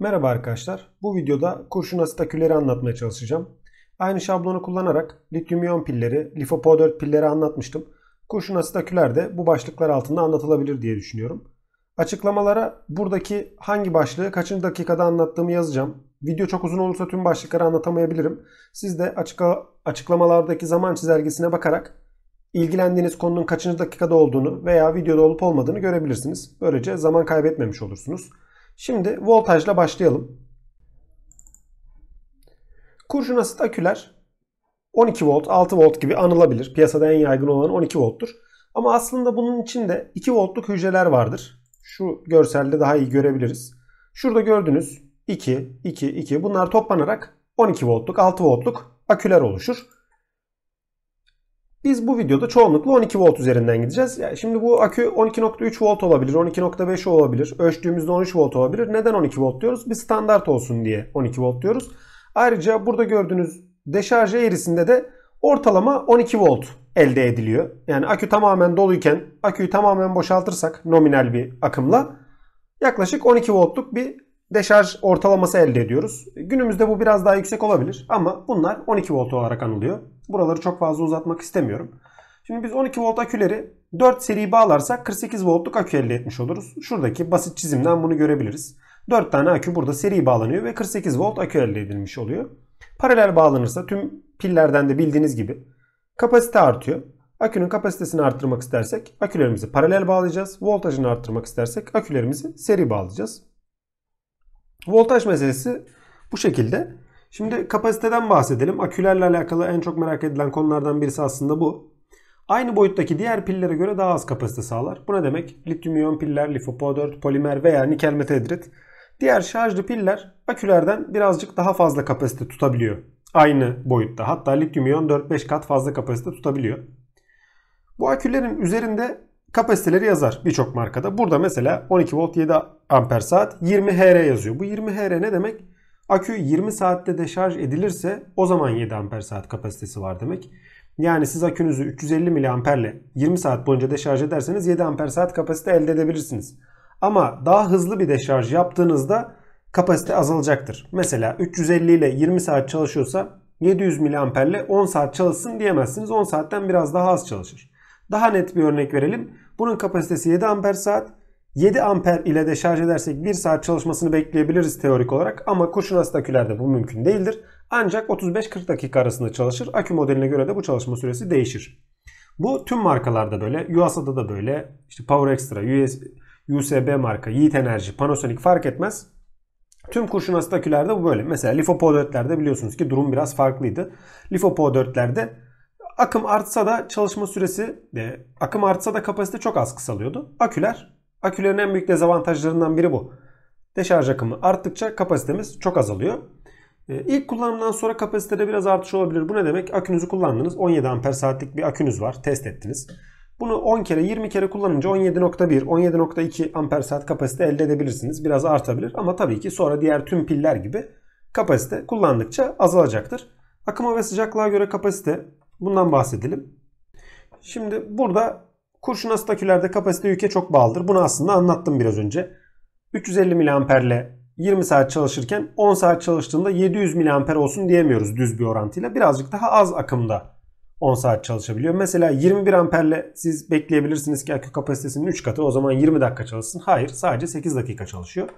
Merhaba arkadaşlar. Bu videoda kurşun asit anlatmaya çalışacağım. Aynı şablonu kullanarak lityum iyon pilleri, lifopo4 pilleri anlatmıştım. Kurşun asit de bu başlıklar altında anlatılabilir diye düşünüyorum. Açıklamalara buradaki hangi başlığı kaçıncı dakikada anlattığımı yazacağım. Video çok uzun olursa tüm başlıkları anlatamayabilirim. Siz de açıkla açıklamalardaki zaman çizelgesine bakarak ilgilendiğiniz konunun kaçıncı dakikada olduğunu veya videoda olup olmadığını görebilirsiniz. Böylece zaman kaybetmemiş olursunuz. Şimdi voltajla başlayalım. Kurşun asit aküler 12 volt, 6 volt gibi anılabilir. Piyasada en yaygın olan 12 volttur. Ama aslında bunun içinde 2 voltluk hücreler vardır. Şu görselde daha iyi görebiliriz. Şurada gördüğünüz 2, 2, 2 bunlar toplanarak 12 voltluk, 6 voltluk aküler oluşur. Biz bu videoda çoğunlukla 12 volt üzerinden gideceğiz. Yani şimdi bu akü 12.3 volt olabilir, 12.5 olabilir, ölçtüğümüzde 13 volt olabilir. Neden 12 volt diyoruz? Bir standart olsun diye 12 volt diyoruz. Ayrıca burada gördüğünüz deşarj eğrisinde de ortalama 12 volt elde ediliyor. Yani akü tamamen doluyken aküyü tamamen boşaltırsak nominal bir akımla yaklaşık 12 voltluk bir deşarj ortalaması elde ediyoruz. Günümüzde bu biraz daha yüksek olabilir ama bunlar 12 volt olarak anılıyor. Buraları çok fazla uzatmak istemiyorum. Şimdi biz 12 volt aküleri 4 seri bağlarsak 48 voltluk akü elde etmiş oluruz. Şuradaki basit çizimden bunu görebiliriz. 4 tane akü burada seri bağlanıyor ve 48 volt akü elde edilmiş oluyor. Paralel bağlanırsa tüm pillerden de bildiğiniz gibi kapasite artıyor. Akünün kapasitesini arttırmak istersek akülerimizi paralel bağlayacağız. Voltajını arttırmak istersek akülerimizi seri bağlayacağız. Voltaj meselesi bu şekilde. Şimdi kapasiteden bahsedelim. Akülerle alakalı en çok merak edilen konulardan birisi aslında bu. Aynı boyuttaki diğer pillere göre daha az kapasite sağlar. Bu ne demek? Lityum iyon piller, lifopo4, polimer veya nikel metedrit. Diğer şarjlı piller akülerden birazcık daha fazla kapasite tutabiliyor. Aynı boyutta. Hatta lityum iyon 4-5 kat fazla kapasite tutabiliyor. Bu akülerin üzerinde kapasiteleri yazar birçok markada. Burada mesela 12 volt 7 amper saat 20 HR yazıyor. Bu 20 HR ne demek? Akü 20 saatte deşarj edilirse o zaman 7 amper saat kapasitesi var demek. Yani siz akünüzü 350 miliamperle 20 saat boyunca deşarj ederseniz 7 amper saat kapasite elde edebilirsiniz. Ama daha hızlı bir deşarj yaptığınızda kapasite azalacaktır. Mesela 350 ile 20 saat çalışıyorsa 700 miliamperle 10 saat çalışsın diyemezsiniz. 10 saatten biraz daha az çalışır. Daha net bir örnek verelim. Bunun kapasitesi 7 amper saat. 7 amper ile de şarj edersek 1 saat çalışmasını bekleyebiliriz teorik olarak ama kurşun asit akülerde bu mümkün değildir. Ancak 35-40 dakika arasında çalışır. Akü modeline göre de bu çalışma süresi değişir. Bu tüm markalarda böyle. UASA'da da böyle. İşte Power Extra, US, USB marka, Yiğit Enerji, Panasonic fark etmez. Tüm kurşun asit akülerde bu böyle. Mesela LiFePO4'lerde biliyorsunuz ki durum biraz farklıydı. LiFePO4'lerde akım artsa da çalışma süresi, e, akım artsa da kapasite çok az kısalıyordu. Aküler Akülerin en büyük dezavantajlarından biri bu. Deşarj akımı arttıkça kapasitemiz çok azalıyor. Ee, ilk kullanımdan sonra kapasitede biraz artış olabilir. Bu ne demek? Akünüzü kullandınız. 17 amper saatlik bir akünüz var. Test ettiniz. Bunu 10 kere 20 kere kullanınca 17.1 17.2 amper saat kapasite elde edebilirsiniz. Biraz artabilir ama tabii ki sonra diğer tüm piller gibi kapasite kullandıkça azalacaktır. Akıma ve sıcaklığa göre kapasite bundan bahsedelim. Şimdi burada Kurşun astakülerde kapasite yüke çok bağlıdır. Bunu aslında anlattım biraz önce. 350 mAh 20 saat çalışırken 10 saat çalıştığında 700 mAh olsun diyemiyoruz düz bir orantıyla. Birazcık daha az akımda 10 saat çalışabiliyor. Mesela 21 amperle siz bekleyebilirsiniz ki akü kapasitesinin 3 katı o zaman 20 dakika çalışsın. Hayır sadece 8 dakika çalışıyor.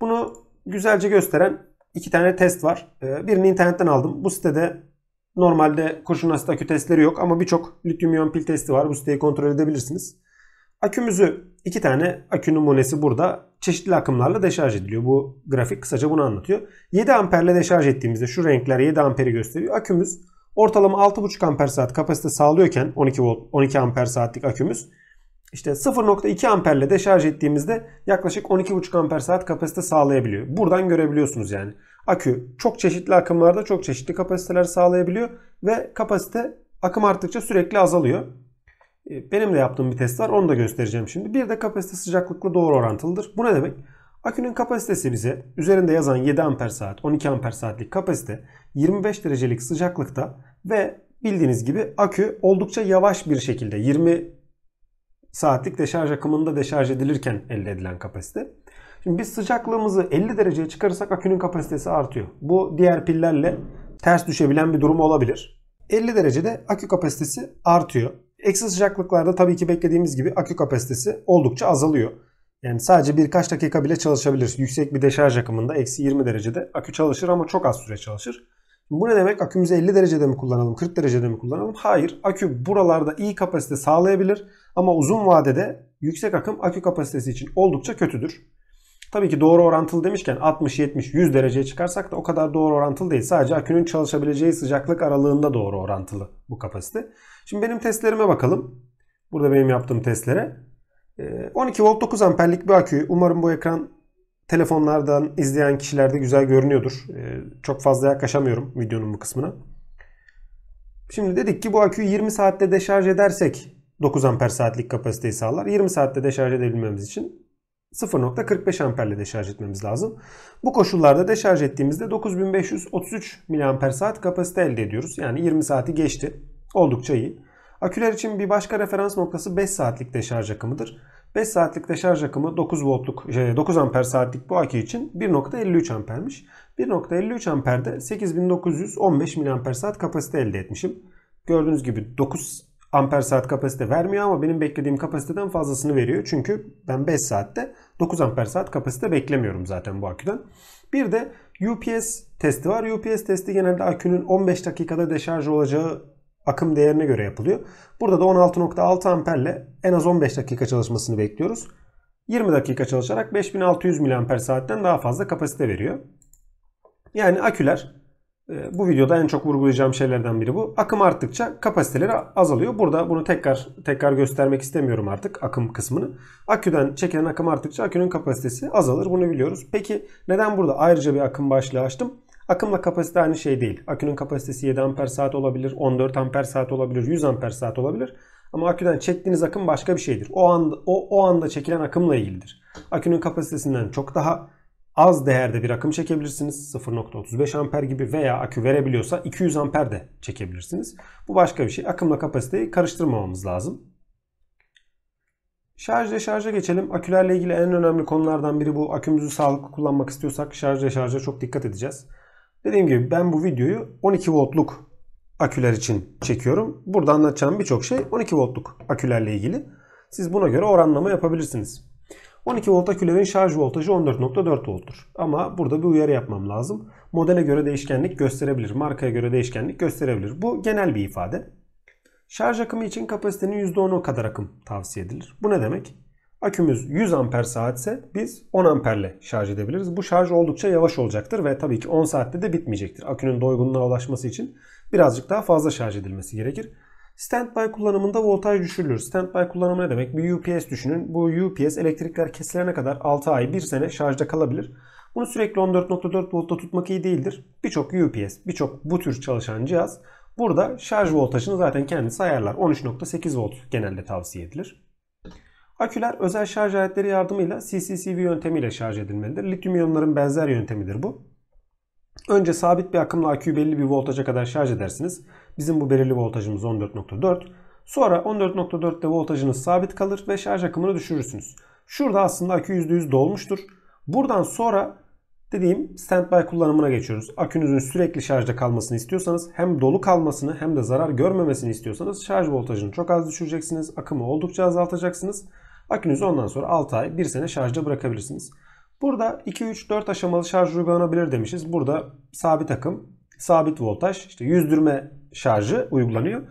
Bunu güzelce gösteren iki tane test var. Ee, birini internetten aldım. Bu sitede Normalde kurşun asit akü testleri yok ama birçok lityum iyon pil testi var. Bu siteyi kontrol edebilirsiniz. Akümüzü iki tane akü numunesi burada çeşitli akımlarla deşarj ediliyor. Bu grafik kısaca bunu anlatıyor. 7 amperle deşarj ettiğimizde şu renkler 7 amperi gösteriyor. Akümüz ortalama 6,5 amper saat kapasite sağlıyorken 12 volt 12 amper saatlik akümüz işte 0.2 amperle deşarj ettiğimizde yaklaşık 12,5 amper saat kapasite sağlayabiliyor. Buradan görebiliyorsunuz yani akü çok çeşitli akımlarda çok çeşitli kapasiteler sağlayabiliyor ve kapasite akım arttıkça sürekli azalıyor. E, benim de yaptığım bir test var onu da göstereceğim şimdi. Bir de kapasite sıcaklıkla doğru orantılıdır. Bu ne demek? Akünün kapasitesi bize üzerinde yazan 7 amper saat 12 amper saatlik kapasite 25 derecelik sıcaklıkta ve bildiğiniz gibi akü oldukça yavaş bir şekilde 20 saatlik deşarj akımında deşarj edilirken elde edilen kapasite. Şimdi biz sıcaklığımızı 50 dereceye çıkarırsak akünün kapasitesi artıyor. Bu diğer pillerle ters düşebilen bir durum olabilir. 50 derecede akü kapasitesi artıyor. Eksi sıcaklıklarda tabii ki beklediğimiz gibi akü kapasitesi oldukça azalıyor. Yani sadece birkaç dakika bile çalışabilir. Yüksek bir deşarj akımında eksi 20 derecede akü çalışır ama çok az süre çalışır. Bu ne demek? Akümüzü 50 derecede mi kullanalım, 40 derecede mi kullanalım? Hayır. Akü buralarda iyi kapasite sağlayabilir ama uzun vadede yüksek akım akü kapasitesi için oldukça kötüdür. Tabii ki doğru orantılı demişken 60, 70, 100 dereceye çıkarsak da o kadar doğru orantılı değil. Sadece akünün çalışabileceği sıcaklık aralığında doğru orantılı bu kapasite. Şimdi benim testlerime bakalım. Burada benim yaptığım testlere. 12 ee, volt 9 amperlik bir aküyü. Umarım bu ekran telefonlardan izleyen kişilerde güzel görünüyordur. Ee, çok fazla yaklaşamıyorum videonun bu kısmına. Şimdi dedik ki bu aküyü 20 saatte deşarj edersek 9 amper saatlik kapasiteyi sağlar. 20 saatte deşarj edebilmemiz için 0.45 amperle deşarj etmemiz lazım. Bu koşullarda deşarj ettiğimizde 9533 mAh kapasite elde ediyoruz. Yani 20 saati geçti. Oldukça iyi. Aküler için bir başka referans noktası 5 saatlik deşarj akımıdır. 5 saatlik deşarj akımı 9 voltluk 9 e, amper saatlik bu akü için 1.53 ampermiş. 1.53 amperde 8915 mAh kapasite elde etmişim. Gördüğünüz gibi 9 amper saat kapasite vermiyor ama benim beklediğim kapasiteden fazlasını veriyor. Çünkü ben 5 saatte 9 amper saat kapasite beklemiyorum zaten bu aküden. Bir de UPS testi var. UPS testi genelde akünün 15 dakikada deşarj olacağı akım değerine göre yapılıyor. Burada da 16.6 amperle en az 15 dakika çalışmasını bekliyoruz. 20 dakika çalışarak 5600 mAh saatten daha fazla kapasite veriyor. Yani aküler ee, bu videoda en çok vurgulayacağım şeylerden biri bu. Akım arttıkça kapasiteleri azalıyor. Burada bunu tekrar tekrar göstermek istemiyorum artık akım kısmını. Aküden çekilen akım arttıkça akünün kapasitesi azalır. Bunu biliyoruz. Peki neden burada ayrıca bir akım başlığı açtım? Akımla kapasite aynı şey değil. Akünün kapasitesi 7 amper saat olabilir, 14 amper saat olabilir, 100 amper saat olabilir. Ama aküden çektiğiniz akım başka bir şeydir. O anda, o, o anda çekilen akımla ilgilidir. Akünün kapasitesinden çok daha az değerde bir akım çekebilirsiniz. 0.35 amper gibi veya akü verebiliyorsa 200 amper de çekebilirsiniz. Bu başka bir şey. Akımla kapasiteyi karıştırmamamız lazım. Şarj deşarja geçelim. Akülerle ilgili en önemli konulardan biri bu. Akümüzü sağlıklı kullanmak istiyorsak şarj deşarja çok dikkat edeceğiz. Dediğim gibi ben bu videoyu 12 voltluk aküler için çekiyorum. Burada anlatacağım birçok şey 12 voltluk akülerle ilgili. Siz buna göre oranlama yapabilirsiniz. 12 volt akülerin şarj voltajı 14.4 volttur. Ama burada bir uyarı yapmam lazım. Modele göre değişkenlik gösterebilir. Markaya göre değişkenlik gösterebilir. Bu genel bir ifade. Şarj akımı için kapasitenin %10'u kadar akım tavsiye edilir. Bu ne demek? Akümüz 100 amper saatse biz 10 amperle şarj edebiliriz. Bu şarj oldukça yavaş olacaktır ve tabii ki 10 saatte de bitmeyecektir. Akünün doygunluğa ulaşması için birazcık daha fazla şarj edilmesi gerekir. Standby kullanımında voltaj düşürülür. Standby kullanımı ne demek? Bir UPS düşünün. Bu UPS elektrikler kesilene kadar 6 ay 1 sene şarjda kalabilir. Bunu sürekli 14.4 voltta tutmak iyi değildir. Birçok UPS, birçok bu tür çalışan cihaz burada şarj voltajını zaten kendisi ayarlar. 13.8 volt genelde tavsiye edilir. Aküler özel şarj aletleri yardımıyla CCCV yöntemiyle şarj edilmelidir. Lityum iyonların benzer yöntemidir bu. Önce sabit bir akımla aküyü belli bir voltaja kadar şarj edersiniz. Bizim bu belirli voltajımız 14.4. Sonra 14.4'te voltajınız sabit kalır ve şarj akımını düşürürsünüz. Şurada aslında akü %100 dolmuştur. Buradan sonra dediğim standby kullanımına geçiyoruz. Akünüzün sürekli şarjda kalmasını istiyorsanız hem dolu kalmasını hem de zarar görmemesini istiyorsanız şarj voltajını çok az düşüreceksiniz. Akımı oldukça azaltacaksınız. Akünüzü ondan sonra 6 ay 1 sene şarjda bırakabilirsiniz. Burada 2-3-4 aşamalı şarj uygulanabilir demişiz. Burada sabit akım sabit voltaj işte yüzdürme şarjı uygulanıyor.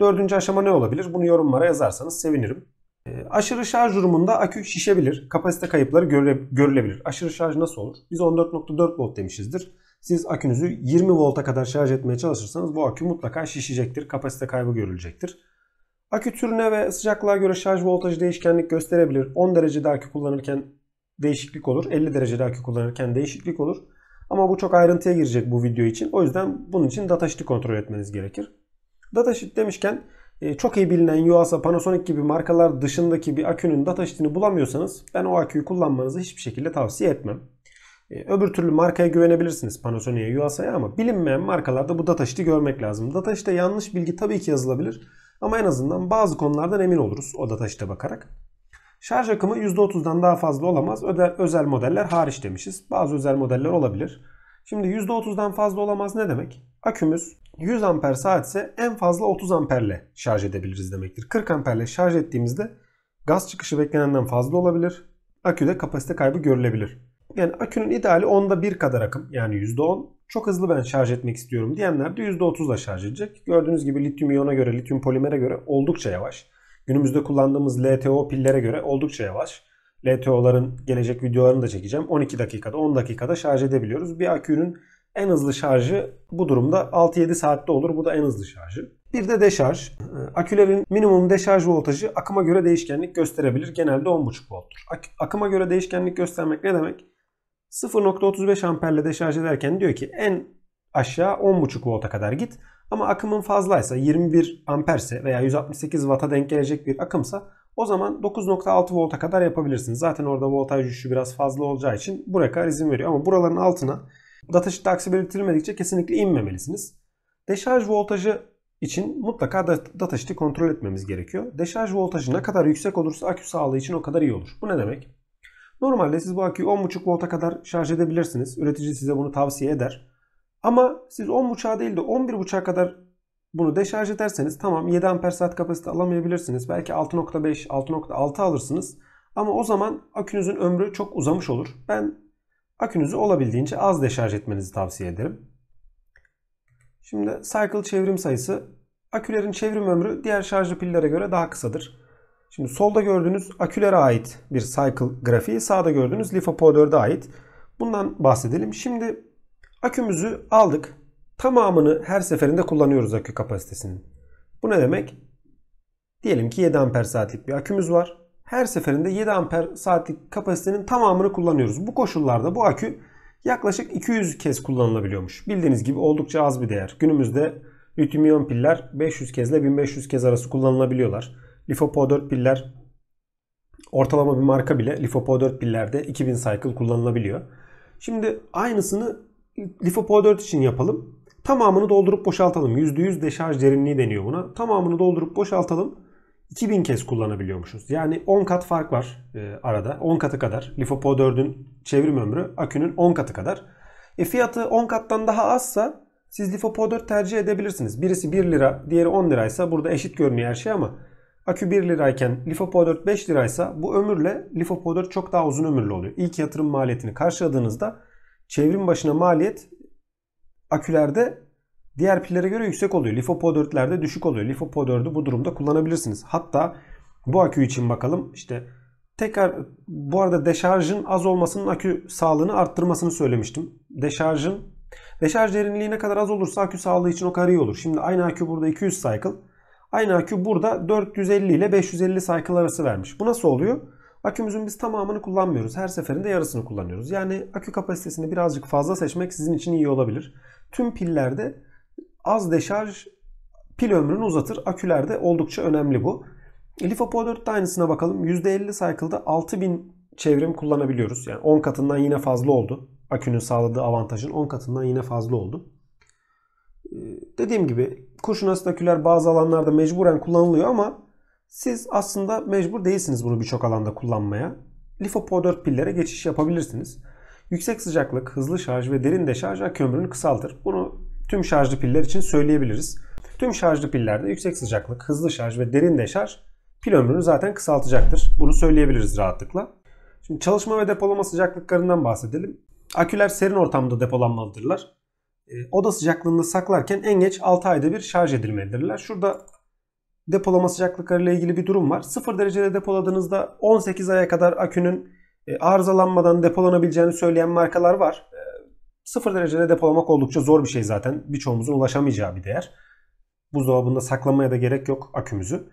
Dördüncü aşama ne olabilir? Bunu yorumlara yazarsanız sevinirim. Ee, aşırı şarj durumunda akü şişebilir. Kapasite kayıpları görülebilir. Aşırı şarj nasıl olur? Biz 14.4 volt demişizdir. Siz akünüzü 20 volta kadar şarj etmeye çalışırsanız bu akü mutlaka şişecektir. Kapasite kaybı görülecektir. Akü türüne ve sıcaklığa göre şarj voltajı değişkenlik gösterebilir. 10 derecede akü kullanırken değişiklik olur. 50 derecede akü kullanırken değişiklik olur. Ama bu çok ayrıntıya girecek bu video için. O yüzden bunun için datasheet'i kontrol etmeniz gerekir. Datasheet demişken e, çok iyi bilinen Yuasa, Panasonic gibi markalar dışındaki bir akünün datasheet'ini bulamıyorsanız ben o aküyü kullanmanızı hiçbir şekilde tavsiye etmem. E, öbür türlü markaya güvenebilirsiniz Panasonic'e, Yuasa'ya ama bilinmeyen markalarda bu datasheet'i görmek lazım. Datasheet'te yanlış bilgi tabii ki yazılabilir ama en azından bazı konulardan emin oluruz o datasheet'e bakarak. Şarj akımı %30'dan daha fazla olamaz. Öde, özel modeller hariç demişiz. Bazı özel modeller olabilir. Şimdi %30'dan fazla olamaz ne demek? Akümüz 100 amper saatse en fazla 30 amperle şarj edebiliriz demektir. 40 amperle şarj ettiğimizde gaz çıkışı beklenenden fazla olabilir. Aküde kapasite kaybı görülebilir. Yani akünün ideali onda 1 kadar akım yani %10. Çok hızlı ben şarj etmek istiyorum diyenler de %30'la şarj edecek. Gördüğünüz gibi lityum iyona göre, lityum polimere göre oldukça yavaş. Günümüzde kullandığımız LTO pillere göre oldukça yavaş. LTO'ların gelecek videolarını da çekeceğim. 12 dakikada 10 dakikada şarj edebiliyoruz. Bir akünün en hızlı şarjı bu durumda 6-7 saatte olur. Bu da en hızlı şarjı. Bir de deşarj. Ee, Akülerin minimum deşarj voltajı akıma göre değişkenlik gösterebilir. Genelde 10.5 volttur. Ak- akıma göre değişkenlik göstermek ne demek? 0.35 amperle deşarj ederken diyor ki en aşağı 10.5 volta kadar git. Ama akımın fazlaysa 21 amperse veya 168 vata denk gelecek bir akımsa o zaman 9.6 volta kadar yapabilirsiniz. Zaten orada voltaj düşüşü biraz fazla olacağı için buraya kadar izin veriyor. Ama buraların altına datasheet'te aksi belirtilmedikçe kesinlikle inmemelisiniz. Deşarj voltajı için mutlaka datasheet'i kontrol etmemiz gerekiyor. Deşarj voltajı ne kadar yüksek olursa akü sağlığı için o kadar iyi olur. Bu ne demek? Normalde siz bu aküyü 10.5 volta kadar şarj edebilirsiniz. Üretici size bunu tavsiye eder. Ama siz 10 10.5'a değil de 11 11.5'a kadar bunu deşarj ederseniz tamam 7 amper saat kapasite alamayabilirsiniz. Belki 6.5, 6.6 alırsınız. Ama o zaman akünüzün ömrü çok uzamış olur. Ben akünüzü olabildiğince az deşarj etmenizi tavsiye ederim. Şimdi cycle çevrim sayısı akülerin çevrim ömrü diğer şarjlı pillere göre daha kısadır. Şimdi solda gördüğünüz akülere ait bir cycle grafiği, sağda gördüğünüz LiFaPo4'e ait. Bundan bahsedelim. Şimdi Akümüzü aldık. Tamamını her seferinde kullanıyoruz akü kapasitesinin. Bu ne demek? Diyelim ki 7 amper saatlik bir akümüz var. Her seferinde 7 amper saatlik kapasitenin tamamını kullanıyoruz. Bu koşullarda bu akü yaklaşık 200 kez kullanılabiliyormuş. Bildiğiniz gibi oldukça az bir değer. Günümüzde lityum iyon piller 500 kez ile 1500 kez arası kullanılabiliyorlar. Lifopo 4 piller ortalama bir marka bile Lifopo 4 pillerde 2000 cycle kullanılabiliyor. Şimdi aynısını LiFePO4 için yapalım. Tamamını doldurup boşaltalım. %100 deşarj derinliği deniyor buna. Tamamını doldurup boşaltalım. 2000 kez kullanabiliyormuşuz. Yani 10 kat fark var e, arada. 10 katı kadar. LiFePO4'ün çevrim ömrü akünün 10 katı kadar. E fiyatı 10 kattan daha azsa siz LiFePO4 tercih edebilirsiniz. Birisi 1 lira, diğeri 10 liraysa burada eşit görünüyor her şey ama akü 1 lirayken LiFePO4 5 liraysa bu ömürle LiFePO4 çok daha uzun ömürlü oluyor. İlk yatırım maliyetini karşıladığınızda Çevrim başına maliyet akülerde diğer pillere göre yüksek oluyor. LiFePO 4'lerde düşük oluyor. LiFePO 4'ü bu durumda kullanabilirsiniz. Hatta bu akü için bakalım işte tekrar bu arada deşarjın az olmasının akü sağlığını arttırmasını söylemiştim. Deşarjın deşarj derinliği ne kadar az olursa akü sağlığı için o kadar iyi olur. Şimdi aynı akü burada 200 cycle. Aynı akü burada 450 ile 550 cycle arası vermiş. Bu nasıl oluyor? Akümüzün biz tamamını kullanmıyoruz. Her seferinde yarısını kullanıyoruz. Yani akü kapasitesini birazcık fazla seçmek sizin için iyi olabilir. Tüm pillerde az deşarj pil ömrünü uzatır. Akülerde oldukça önemli bu. LiFePO4 4'te aynısına bakalım. %50 cycle'da 6000 çevrim kullanabiliyoruz. Yani 10 katından yine fazla oldu. Akünün sağladığı avantajın 10 katından yine fazla oldu. Ee, dediğim gibi kurşun asit aküler bazı alanlarda mecburen kullanılıyor ama siz aslında mecbur değilsiniz bunu birçok alanda kullanmaya. LiFePO4 pillere geçiş yapabilirsiniz. Yüksek sıcaklık, hızlı şarj ve derin deşarj ömrünü kısaltır. Bunu tüm şarjlı piller için söyleyebiliriz. Tüm şarjlı pillerde yüksek sıcaklık, hızlı şarj ve derin deşarj pil ömrünü zaten kısaltacaktır. Bunu söyleyebiliriz rahatlıkla. Şimdi çalışma ve depolama sıcaklıklarından bahsedelim. Aküler serin ortamda depolanmalıdırlar. Ee, oda sıcaklığında saklarken en geç 6 ayda bir şarj edilmelidirler. Şurada depolama sıcaklıklarıyla ilgili bir durum var. 0 derecede depoladığınızda 18 aya kadar akünün e, arızalanmadan depolanabileceğini söyleyen markalar var. 0 e, derecede depolamak oldukça zor bir şey zaten. Birçoğumuzun ulaşamayacağı bir değer. Buzdolabında saklamaya da gerek yok akümüzü.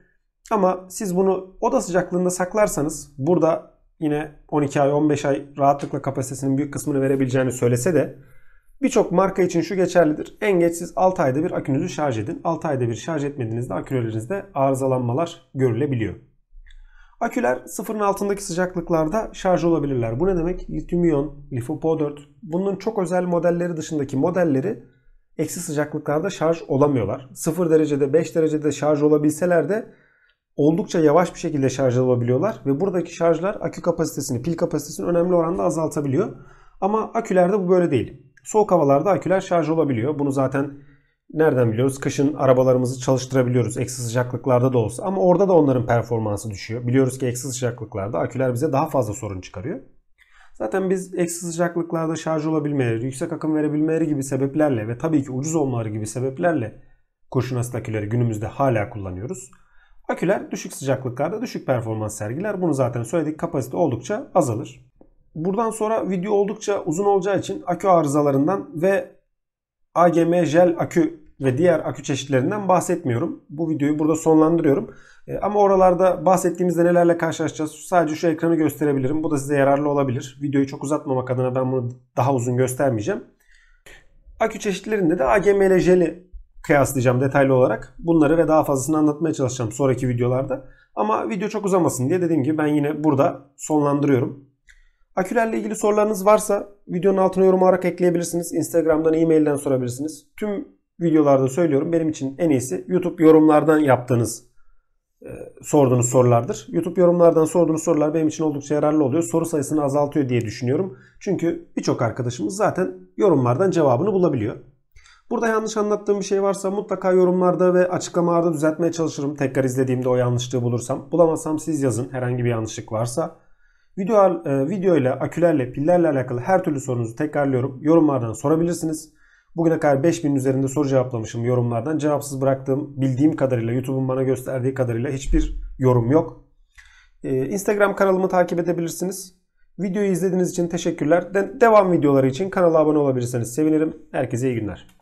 Ama siz bunu oda sıcaklığında saklarsanız burada yine 12 ay 15 ay rahatlıkla kapasitesinin büyük kısmını verebileceğini söylese de Birçok marka için şu geçerlidir. En geç siz 6 ayda bir akünüzü şarj edin. 6 ayda bir şarj etmediğinizde akülerinizde arızalanmalar görülebiliyor. Aküler sıfırın altındaki sıcaklıklarda şarj olabilirler. Bu ne demek? Lityum iyon, LiFePO4 bunun çok özel modelleri dışındaki modelleri eksi sıcaklıklarda şarj olamıyorlar. 0 derecede 5 derecede şarj olabilseler de oldukça yavaş bir şekilde şarj olabiliyorlar ve buradaki şarjlar akü kapasitesini, pil kapasitesini önemli oranda azaltabiliyor. Ama akülerde bu böyle değil. Soğuk havalarda aküler şarj olabiliyor. Bunu zaten nereden biliyoruz? Kışın arabalarımızı çalıştırabiliyoruz eksi sıcaklıklarda da olsa. Ama orada da onların performansı düşüyor. Biliyoruz ki eksi sıcaklıklarda aküler bize daha fazla sorun çıkarıyor. Zaten biz eksi sıcaklıklarda şarj olabilmeleri, yüksek akım verebilmeleri gibi sebeplerle ve tabii ki ucuz olmaları gibi sebeplerle kurşun asılı aküleri günümüzde hala kullanıyoruz. Aküler düşük sıcaklıklarda düşük performans sergiler. Bunu zaten söyledik. Kapasite oldukça azalır. Buradan sonra video oldukça uzun olacağı için akü arızalarından ve AGM jel akü ve diğer akü çeşitlerinden bahsetmiyorum. Bu videoyu burada sonlandırıyorum. E, ama oralarda bahsettiğimizde nelerle karşılaşacağız sadece şu ekranı gösterebilirim. Bu da size yararlı olabilir. Videoyu çok uzatmamak adına ben bunu daha uzun göstermeyeceğim. Akü çeşitlerinde de AGM ile jeli kıyaslayacağım detaylı olarak. Bunları ve daha fazlasını anlatmaya çalışacağım sonraki videolarda. Ama video çok uzamasın diye dediğim gibi ben yine burada sonlandırıyorum. Akülerle ilgili sorularınız varsa videonun altına yorum olarak ekleyebilirsiniz. Instagram'dan, e-mailden sorabilirsiniz. Tüm videolarda söylüyorum. Benim için en iyisi YouTube yorumlardan yaptığınız e, sorduğunuz sorulardır. YouTube yorumlardan sorduğunuz sorular benim için oldukça yararlı oluyor. Soru sayısını azaltıyor diye düşünüyorum. Çünkü birçok arkadaşımız zaten yorumlardan cevabını bulabiliyor. Burada yanlış anlattığım bir şey varsa mutlaka yorumlarda ve açıklamalarda düzeltmeye çalışırım. Tekrar izlediğimde o yanlışlığı bulursam. Bulamazsam siz yazın herhangi bir yanlışlık varsa. Video, e, video ile akülerle, pillerle alakalı her türlü sorunuzu tekrarlıyorum. Yorumlardan sorabilirsiniz. Bugüne kadar 5000'in üzerinde soru cevaplamışım yorumlardan. Cevapsız bıraktığım bildiğim kadarıyla YouTube'un bana gösterdiği kadarıyla hiçbir yorum yok. Ee, Instagram kanalımı takip edebilirsiniz. Videoyu izlediğiniz için teşekkürler. De- devam videoları için kanala abone olabilirseniz sevinirim. Herkese iyi günler.